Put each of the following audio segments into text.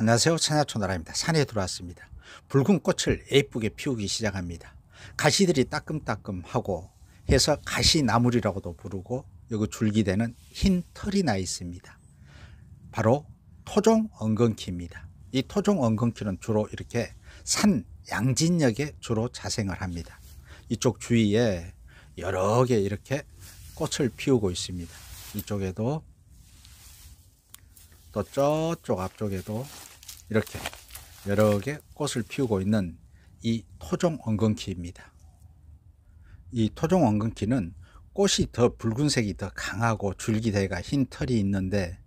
안녕하세요. 천하초나라입니다. 산에 들어왔습니다. 붉은 꽃을 예쁘게 피우기 시작합니다. 가시들이 따끔따끔하고 해서 가시나물이라고도 부르고 여기 줄기대는 흰 털이 나 있습니다. 바로 토종 엉겅퀴입니다. 이 토종 엉겅퀴는 주로 이렇게 산 양진역에 주로 자생을 합니다. 이쪽 주위에 여러 개 이렇게 꽃을 피우고 있습니다. 이쪽에도 또 저쪽 앞쪽에도 이렇게 여러 개 꽃을 피우고 있는 이 토종 엉겅키입니다이 토종 엉겅퀴는 꽃이 더 붉은색이 더 강하고 줄기대가 흰 털이 있는데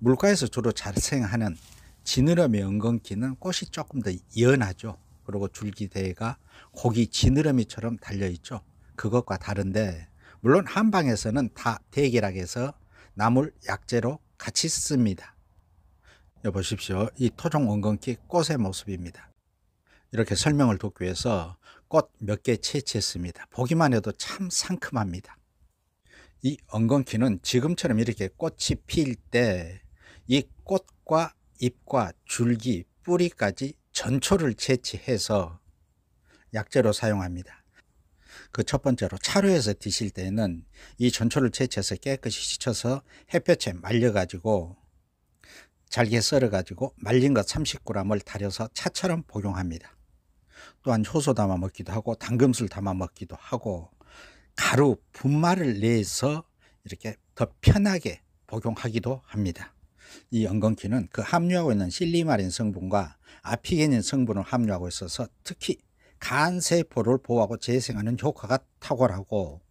물가에서 주로 자생하는 지느러미 엉겅퀴는 꽃이 조금 더 연하죠. 그리고 줄기대가 고기 지느러미처럼 달려있죠. 그것과 다른데 물론 한방에서는 다 대기락에서 나물 약재로 같이 씁니다. 여보십시오. 이 토종 원건기 꽃의 모습입니다. 이렇게 설명을 돕기 위해서 꽃 몇 개 채취했습니다. 보기만 해도 참 상큼합니다. 이 엉겅퀴는 지금처럼 이렇게 꽃이 피일 때 이 꽃과 잎과 줄기, 뿌리까지 전초를 채취해서 약재로 사용합니다. 그 첫 번째로 차로에서 드실 때는 이 전초를 채취해서 깨끗이 씻어서 햇볕에 말려가지고 잘게 썰어가지고 말린 것 30g을 달여서 차처럼 복용합니다. 또한 효소 담아 먹기도 하고 당금술 담아 먹기도 하고 가루 분말을 내서 이렇게 더 편하게 복용하기도 합니다. 이 연건키는 그 함유하고 있는 실리마린 성분과 아피게닌 성분을 함유하고 있어서 특히 간세포를 보호하고 재생하는 효과가 탁월하고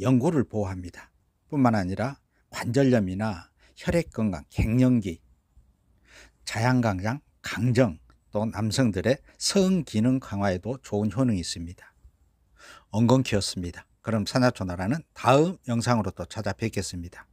연골을 보호합니다. 뿐만 아니라 관절염이나 혈액 건강, 갱년기, 자양강장, 강정, 또 남성들의 성 기능 강화에도 좋은 효능이 있습니다. 엉겅퀴였습니다. 그럼 산화초나라는 다음 영상으로 또 찾아뵙겠습니다.